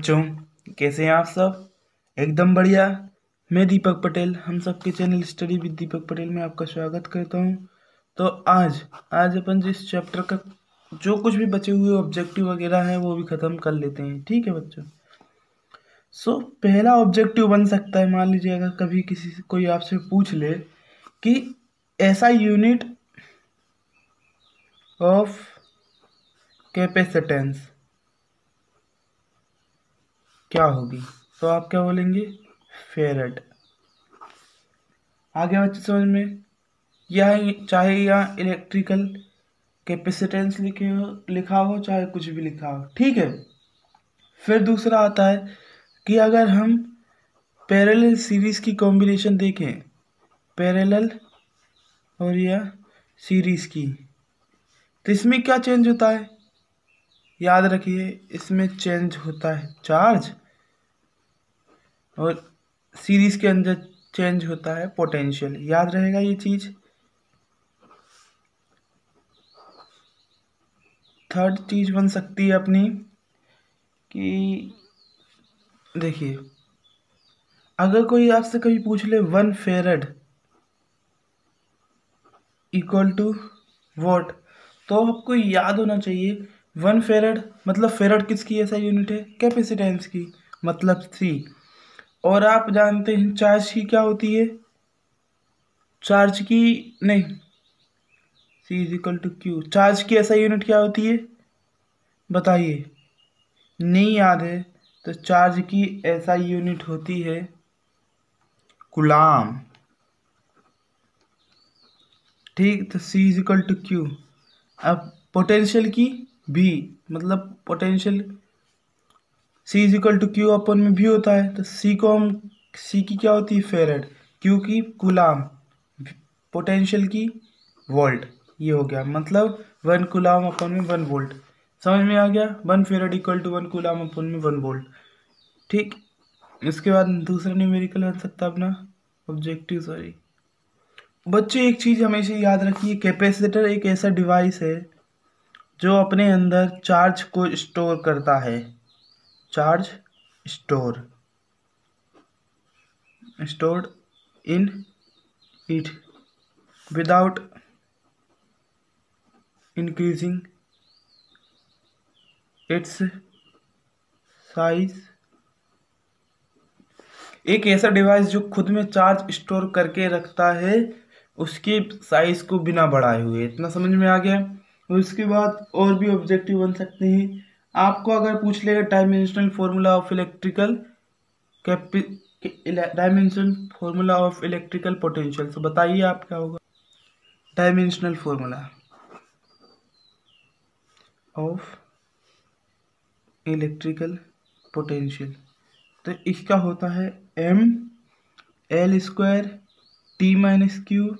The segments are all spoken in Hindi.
बच्चों कैसे हैं आप सब एकदम बढ़िया मैं दीपक पटेल हम सब के channel study with Deepak Patel में आपका स्वागत करता हूं तो आज आज अपन जिस चैप्टर का जो कुछ भी बचे हुए ऑब्जेक्टिव वगैरह हैं वो भी ख़त्म कर लेते हैं ठीक है बच्चों सो पहला ऑब्जेक्टिव बन सकता है मान लीजिए अगर कभी किसी कोई आपसे पूछ ले कि ऐसा यूनिट ऑफ कैपेसिटेंस क्या होगी तो आप क्या बोलेंगे फेरेट आगे बच्चे समझ में यह चाहे यहाँ इलेक्ट्रिकल कैपेसिटेंस लिखे हो लिखा हो चाहे कुछ भी लिखा हो ठीक है फिर दूसरा आता है कि अगर हम पैरेलल सीरीज की कॉम्बिनेशन देखें पैरेलल और यह सीरीज की तो इसमें क्या चेंज होता है याद रखिए इसमें चेंज होता है चार्ज और सीरीज के अंदर चेंज होता है पोटेंशियल याद रहेगा ये चीज़ थर्ड चीज़ बन सकती है अपनी कि देखिए अगर कोई आपसे कभी पूछ ले one farad equal to what तो आपको याद होना चाहिए वन फेरड मतलब फेरड किसकी ऐसा यूनिट है कैपेसिटेंस की मतलब सी और आप जानते हैं चार्ज की क्या होती है चार्ज की नहीं C is equal to Q charge की ऐसा यूनिट क्या होती है बताइए नहीं याद है तो चार्ज की ऐसा यूनिट होती है गुलाम ठीक तो C is equal to Q अब पोटेंशियल की बी मतलब potential C is equal to Q अपन में भी होता है तो सी को हम सी की क्या होती है फेरेड क्यू की गुलाम पोटेंशियल की वोल्ट ये हो गया मतलब वन गुलाम अपन में वन वोल्ट समझ में आ गया one farad equal to one coulomb अपन में वन वोल्ट ठीक इसके बाद दूसरा न्यूमेरिकल आ सकता अपना ऑब्जेक्टिव सॉरी बच्चे एक चीज़ हमेशा याद रखिए कैपेसिटर एक ऐसा डिवाइस है जो अपने अंदर चार्ज को स्टोर करता है charge store stored in it without increasing its size एक ऐसा डिवाइस जो खुद में चार्ज स्टोर करके रखता है उसके साइज को बिना बढ़ाए हुए इतना समझ में आ गया उसके बाद और भी ऑब्जेक्टिव बन सकते हैं आपको अगर पूछ लेगा डायमेंशनल फार्मूला ऑफ इलेक्ट्रिकल कैपि dimension formula of electrical potential तो बताइए आप क्या होगा dimensional formula of electrical potential तो इसका होता है M L square T minus Q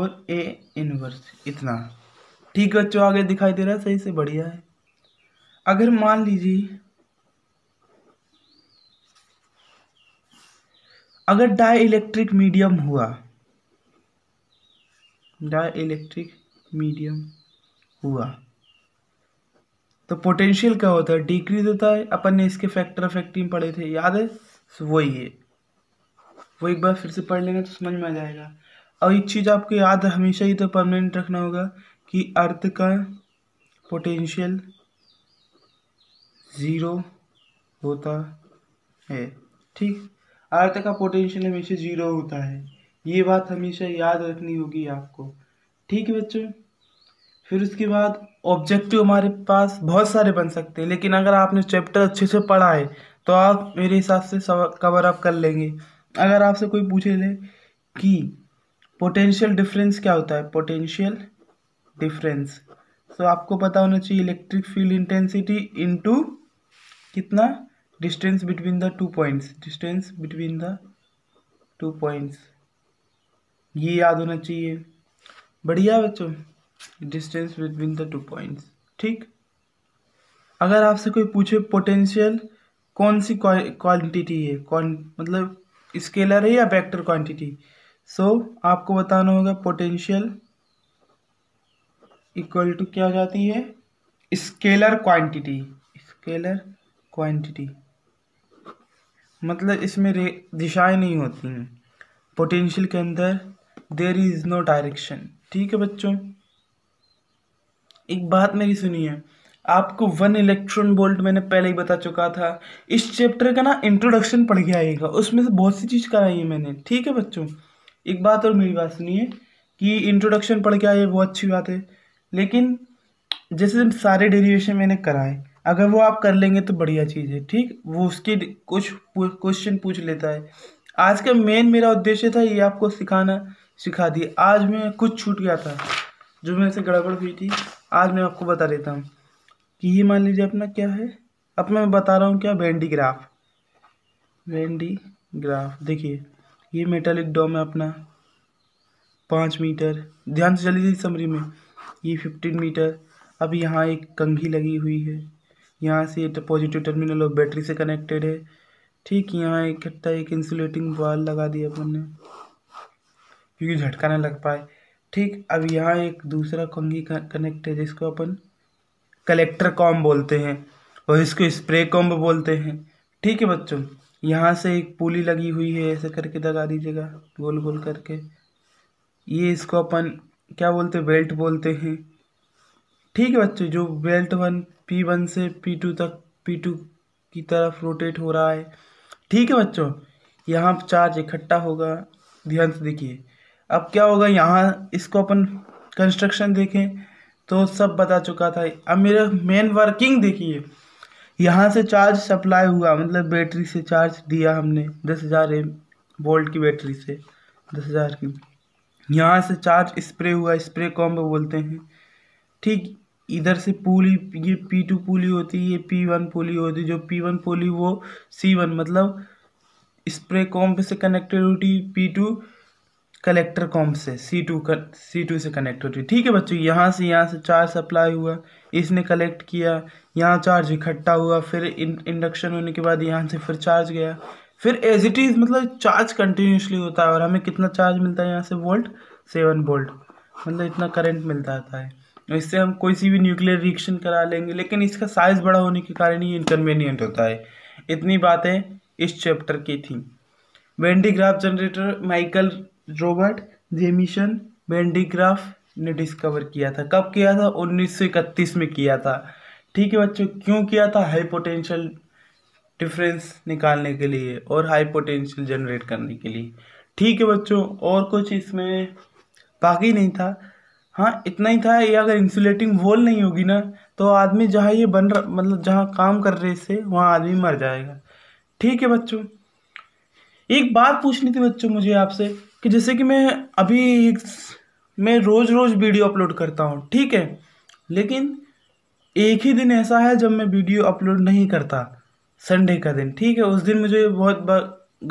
और ए इनवर्स इतना ठीक है बच्चों आगे दिखाई दे रहा है सही से बढ़िया है अगर मान लीजिए अगर डाई इलेक्ट्रिक मीडियम हुआ डाई इलेक्ट्रिक मीडियम हुआ तो पोटेंशियल क्या होता है डिक्रीज होता है अपन ने इसके फैक्टर ऑफ एक्टिंग पढ़े थे याद है तो वही है वो एक बार फिर से पढ़ लेंगे तो समझ में आ जाएगा और एक चीज़ आपको याद हमेशा ही तो परमानेंट रखना होगा कि अर्थ का पोटेंशियल ज़ीरो होता है ठीक अर्थ का पोटेंशियल हमेशा ज़ीरो होता है ये बात हमेशा याद रखनी होगी आपको ठीक है बच्चों फिर उसके बाद ऑब्जेक्टिव हमारे पास बहुत सारे बन सकते हैं लेकिन अगर आपने चैप्टर अच्छे से पढ़ा है तो आप मेरे हिसाब से कवर अप कर लेंगे अगर आपसे कोई पूछे ले कि पोटेंशियल डिफरेंस क्या होता है पोटेंशियल डिफरेंस सो आपको पता होना चाहिए इलेक्ट्रिक फील्ड इंटेंसिटी इनटू कितना distance between the two points distance between the two points ये याद होना चाहिए बढ़िया बच्चों distance between the two points ठीक अगर आपसे कोई पूछे पोटेंशियल कौन सी क्वांटिटी है कौन मतलब स्केलर है या वेक्टर क्वांटिटी सो so, आपको बताना होगा पोटेंशियल इक्वल टू क्या हो जाती है स्केलर क्वांटिटी स्केलर क्वांटिटी मतलब इसमें दिशाएं नहीं होती हैं पोटेंशियल के अंदर देर इज़ नो डायरेक्शन ठीक है बच्चों एक बात मेरी सुनिए आपको वन इलेक्ट्रॉन बोल्ट मैंने पहले ही बता चुका था इस चैप्टर का ना इंट्रोडक्शन पढ़ के आएगा उसमें से बहुत सी चीज़ कराई है मैंने ठीक है बच्चों एक बात और मेरी बात सुनिए कि इंट्रोडक्शन पढ़ के आइए वो अच्छी बात है लेकिन जैसे सारे डेरिवेशन मैंने कराए अगर वो आप कर लेंगे तो बढ़िया चीज़ है ठीक वो उसके कुछ क्वेश्चन पूछ लेता है आज का मेन मेरा उद्देश्य था ये आपको सिखाना सिखा दिया आज मैं कुछ छूट गया था जो मेरे से गड़बड़ हुई थी आज मैं आपको बता देता हूँ कि ये मान लीजिए अपना क्या है अब मैं बता रहा हूँ क्या वेंडी ग्राफ वेंडी ग्राफ देखिए ये मेटालिक डॉम है अपना पाँच मीटर ध्यान से चलिए समरी में ये फिफ्टीन मीटर अब यहाँ एक कंघी लगी हुई है यहाँ से पॉजिटिव टर्मिनल और बैटरी से कनेक्टेड है ठीक यहाँ इकट्ठा एक, एक इंसुलेटिंग वाल लगा दिया अपन ने क्योंकि झटका ना लग पाए ठीक अब यहाँ एक दूसरा कंघी कनेक्ट है जिसको अपन कलेक्टर कॉम बोलते हैं और इसको स्प्रे कॉम्ब बोलते हैं ठीक है बच्चों यहाँ से एक पुली लगी हुई है ऐसे करके दगा दीजिएगा गोल गोल करके ये इसको अपन क्या बोलते हैं बेल्ट बोलते हैं ठीक है बच्चों जो बेल्ट वन पी वन से पी टू तक पी टू की तरफ रोटेट हो रहा है ठीक है बच्चों यहाँ चार्ज इकट्ठा होगा ध्यान से देखिए अब क्या होगा यहाँ इसको अपन कंस्ट्रक्शन देखें तो सब बता चुका था अब मेरा मेन वर्किंग देखिए यहाँ से चार्ज सप्लाई हुआ मतलब बैटरी से चार्ज दिया हमने दस हज़ार वोल्ट की बैटरी से दस हज़ार की यहाँ से चार्ज स्प्रे हुआ स्प्रे कॉम्ब बोलते हैं ठीक इधर से पुली ये पी टू पुली होती है ये पी वन पुली होती है जो पी वन पुली वो सी वन मतलब स्प्रे कॉम्ब से कनेक्टेड होती पी टू कलेक्टर कॉम्ब से सी टू कर सी टू से कनेक्ट होती है ठीक है बच्चों यहाँ से यहाँ से चार्ज सप्लाई हुआ इसने कलेक्ट किया यहाँ चार्ज इकट्ठा हुआ फिर इंडक्शन होने के बाद यहाँ से फिर चार्ज गया फिर एज इट इज़ मतलब चार्ज कंटिन्यूसली होता है और हमें कितना चार्ज मिलता है यहाँ से वोल्ट सेवन वोल्ट मतलब इतना करंट मिलता आता है इससे हम कोई सी भी न्यूक्लियर रिएक्शन करा लेंगे लेकिन इसका साइज़ बड़ा होने के कारण ही इनकन्वीनियंट होता है इतनी बातें इस चैप्टर की थी Van de Graaff generator Michael Robert Jemison Van de Graaff ने डिस्कवर किया था कब किया था उन्नीस में किया था ठीक है बच्चों क्यों किया था हाई पोटेंशियल डिफरेंस निकालने के लिए और हाई पोटेंशियल जनरेट करने के लिए ठीक है बच्चों और कुछ इसमें बाकी नहीं था हाँ इतना ही था ये अगर इंसुलेटिंग वॉल नहीं होगी ना तो आदमी जहाँ ये बन रहा मतलब जहाँ काम कर रहे थे वहाँ आदमी मर जाएगा ठीक है बच्चों एक बात पूछनी थी बच्चों मुझे आपसे कि जैसे कि मैं अभी एक मैं रोज़ रोज़ वीडियो अपलोड करता हूँ ठीक है लेकिन एक ही दिन ऐसा है जब मैं वीडियो अपलोड नहीं करता संडे का दिन ठीक है उस दिन मुझे बहुत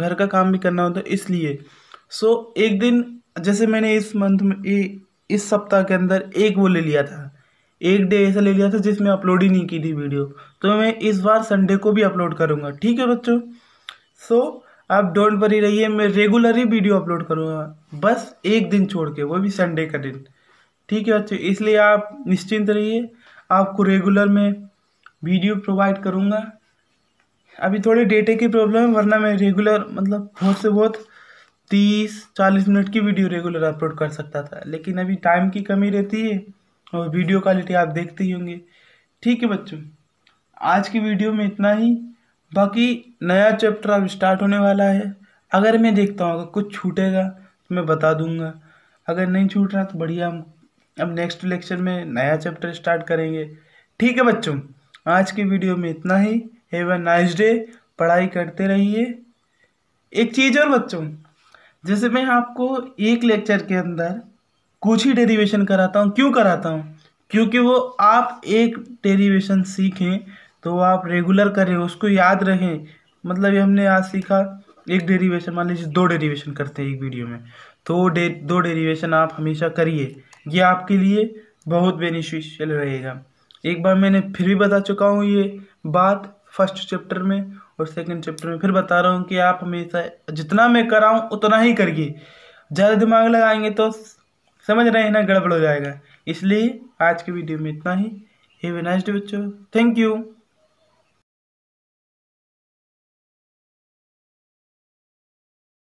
घर का काम भी करना होता तो है इसलिए सो so, एक दिन जैसे मैंने इस मंथ में ए, इस सप्ताह के अंदर एक वो ले लिया था एक डे ऐसा ले लिया था जिसमें अपलोड ही नहीं की थी वीडियो तो मैं इस बार संडे को भी अपलोड करूँगा ठीक है बच्चों सो so, आप डोंट वरी रहिए मैं रेगुलर ही वीडियो अपलोड करूँगा बस एक दिन छोड़ के वो भी संडे का दिन ठीक है बच्चों इसलिए आप निश्चिंत रहिए आपको रेगुलर में वीडियो प्रोवाइड करूँगा अभी थोड़ी डेटे की प्रॉब्लम है वरना मैं रेगुलर मतलब बहुत से बहुत तीस चालीस मिनट की वीडियो रेगुलर अपलोड कर सकता था लेकिन अभी टाइम की कमी रहती है और वीडियो क्वालिटी आप देखते ही होंगे ठीक है बच्चों आज की वीडियो में इतना ही बाकी नया चैप्टर अब स्टार्ट होने वाला है अगर मैं देखता हूँ अगर कुछ छूटेगा तो मैं बता दूंगा अगर नहीं छूट रहा तो बढ़िया हम अब नेक्स्ट लेक्चर में नया चैप्टर स्टार्ट करेंगे ठीक है बच्चों आज की वीडियो में इतना ही हैव अ नाइस डे पढ़ाई करते रहिए एक चीज़ और बच्चों जैसे मैं आपको एक लेक्चर के अंदर कुछ ही डेरिवेशन कराता हूँ क्यों कराता हूँ क्योंकि वो आप एक डेरिवेशन सीखें तो वो आप रेगुलर करें उसको याद रहें मतलब ये हमने आज सीखा एक डेरिवेशन मान लीजिए दो डेरिवेशन करते हैं एक वीडियो में तो वो डे दो डेरिवेशन आप हमेशा करिए ये आपके लिए बहुत बेनिफिशियल रहेगा एक बार मैंने फिर भी बता चुका हूँ ये बात फर्स्ट चैप्टर में और सेकंड चैप्टर में फिर बता रहा हूँ कि आप हमेशा जितना मैं कराऊँ उतना ही करिए ज़्यादा दिमाग लगाएंगे तो समझ रहे हैं ना गड़बड़ हो जाएगा इसलिए आज के वीडियो में इतना ही हैव नाइस्ट बच्चों थैंक यू